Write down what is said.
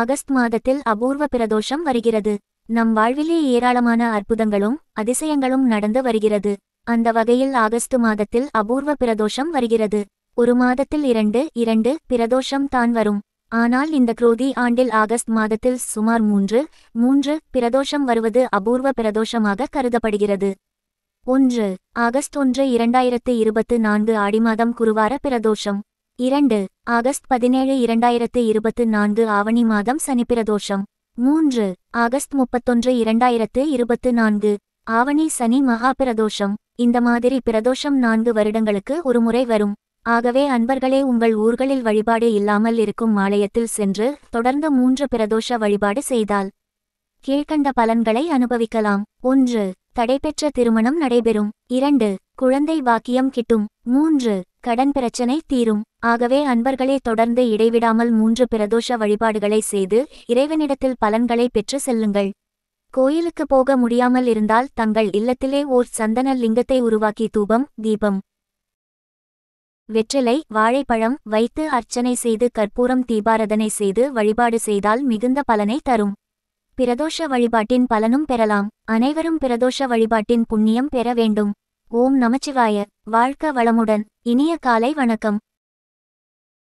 August மாதத்தில் அபூர்வ பிரதோஷம் வருகிறது நம் வாழ்விலே ஏராளமான அற்புதங்களும் அதிசயங்களும் நடந்து வருகிறது அந்த வகையில் ஆகஸ்ட் மாதத்தில் அபூர்வ பிரதோஷம் வருகிறது ஒரு மாதத்தில் இரண்டு இரண்டு பிரதோஷம் தான் வரும் ஆனால் இந்த குரோதி ஆண்டில் ஆகஸ்ட் மாதத்தில் சுமார் மூன்று மூன்று பிரதோஷம் வருவது அபூர்வ பிரதோஷமாக கருதப்படுகிறது ஒன்று ஆகஸ்ட் ஒன்று இரண்டாயிரத்து இருபத்து நான்கு ஆடி மாதம் குருவார பிரதோஷம் இரண்டு ஆகஸ்ட் பதினேழு இரண்டாயிரத்து இருபத்து நான்கு ஆவணி மாதம் சனிப்பிரதோஷம் மூன்று ஆகஸ்ட் முப்பத்தொன்று இரண்டாயிரத்து இருபத்து நான்கு ஆவணி சனி மகா பிரதோஷம் இந்த மாதிரி பிரதோஷம் நான்கு வருடங்களுக்கு ஒருமுறை வரும் ஆகவே அன்பர்களே உங்கள் ஊர்களில் வழிபாடு இல்லாமல் இருக்கும் ஆலயத்தில் சென்று தொடர்ந்து மூன்று பிரதோஷ வழிபாடு செய்தால் கீழ்கண்ட பலன்களை அனுபவிக்கலாம் ஒன்று தடைபெற்ற திருமணம் நடைபெறும் இரண்டு குழந்தை வாக்கியம் கிட்டும் மூன்று கடன் பிரச்சனை தீரும் ஆகவே அன்பர்களே தொடர்ந்து இடைவிடாமல் மூன்று பிரதோஷ வழிபாடுகளை செய்து இறைவனிடத்தில் பலன்களை பெற்று செல்லுங்கள் கோயிலுக்கு போக முடியாமல் இருந்தால் தங்கள் இல்லத்திலே ஓர் சந்தன லிங்கத்தை உருவாக்கி தூபம் தீபம் வெற்றிலை வாழைப்பழம் வைத்து அர்ச்சனை செய்து கற்பூரம் தீபாரதனை செய்து வழிபாடு செய்தால் மிகுந்த பலனை தரும் பிரதோஷ வழிபாட்டின் பலனும் பெறலாம் அனைவரும் பிரதோஷ வழிபாட்டின் புண்ணியம் பெற வேண்டும் ஓம் நமச்சிவாய வாழ்க்க வளமுடன் இனிய காலை வணக்கம்